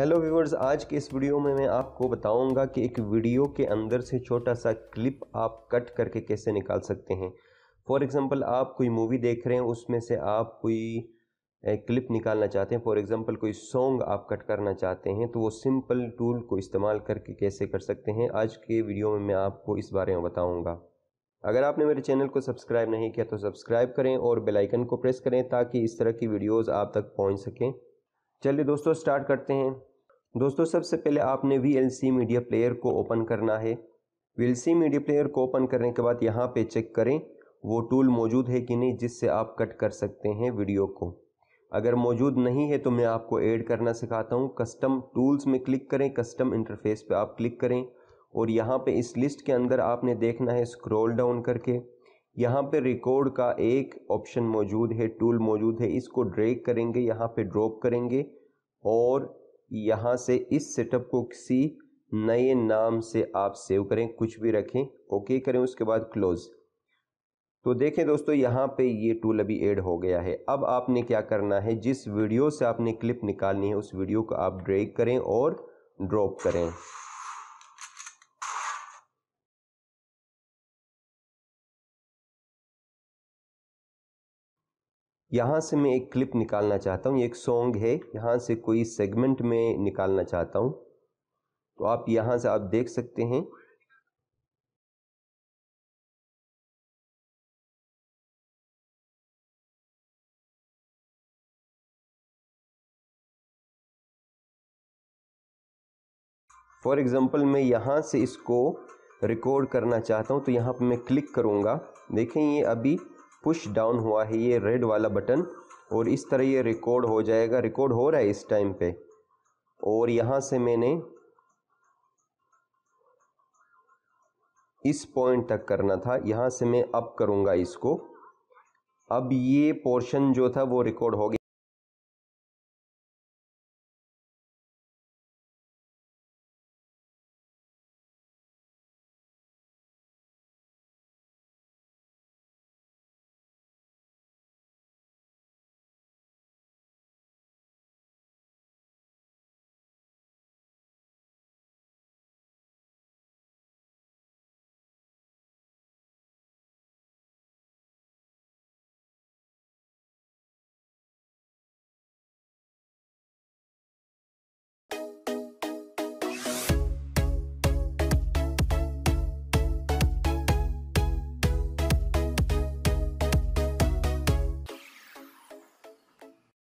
hello viewers आज के इस वीडियो में मैं आपको बताऊंगा कि एक वीडियो के अंदर से छोटा सा क्लिप आप कट करके कैसे निकाल सकते हैं फॉर एग्ज़ाम्पल आप कोई मूवी देख रहे हैं उसमें से आप कोई क्लिप निकालना चाहते हैं फॉर एग्ज़ाम्पल कोई सॉन्ग आप कट करना चाहते हैं तो वो सिंपल टूल को इस्तेमाल करके कैसे कर सकते हैं आज के वीडियो में मैं आपको इस बारे में बताऊँगा अगर आपने मेरे चैनल को सब्सक्राइब नहीं किया तो सब्सक्राइब करें और बेलाइकन को प्रेस करें ताकि इस तरह की वीडियोज़ आप तक पहुँच सकें चलिए दोस्तों स्टार्ट करते हैं दोस्तों सबसे पहले आपने V L C media player को ओपन करना है V L C media player को ओपन करने के बाद यहाँ पे चेक करें वो टूल मौजूद है कि नहीं जिससे आप कट कर सकते हैं वीडियो को अगर मौजूद नहीं है तो मैं आपको ऐड करना सिखाता हूँ कस्टम टूल्स में क्लिक करें कस्टम इंटरफेस पे आप क्लिक करें और यहाँ पे इस लिस्ट के अंदर आपने देखना है स्क्रॉल डाउन करके यहाँ पे रिकॉर्ड का एक ऑप्शन मौजूद है टूल मौजूद है इसको ड्रैग करेंगे यहाँ पे ड्रॉप करेंगे और यहाँ से इस सेटअप को किसी नए नाम से आप सेव करें कुछ भी रखें ओके करें उसके बाद क्लोज तो देखें दोस्तों यहाँ पे ये टूल अभी ऐड हो गया है अब आपने क्या करना है जिस वीडियो से आपने क्लिप निकालनी है उस वीडियो को आप ड्रैग करें और ड्रॉप करें यहाँ से मैं एक क्लिप निकालना चाहता हूँ एक सॉन्ग है यहाँ से कोई सेगमेंट में निकालना चाहता हूँ तो आप यहाँ से आप देख सकते हैं फॉर एग्ज़ाम्पल मैं यहाँ से इसको रिकॉर्ड करना चाहता हूँ तो यहाँ पर मैं क्लिक करूँगा देखें ये अभी पुश डाउन हुआ है ये रेड वाला बटन और इस तरह ये रिकॉर्ड हो जाएगा रिकॉर्ड हो रहा है इस टाइम पे और यहाँ से मैंने इस पॉइंट तक करना था यहाँ से मैं अप करूँगा इसको अब ये पोर्शन जो था वो रिकॉर्ड हो गया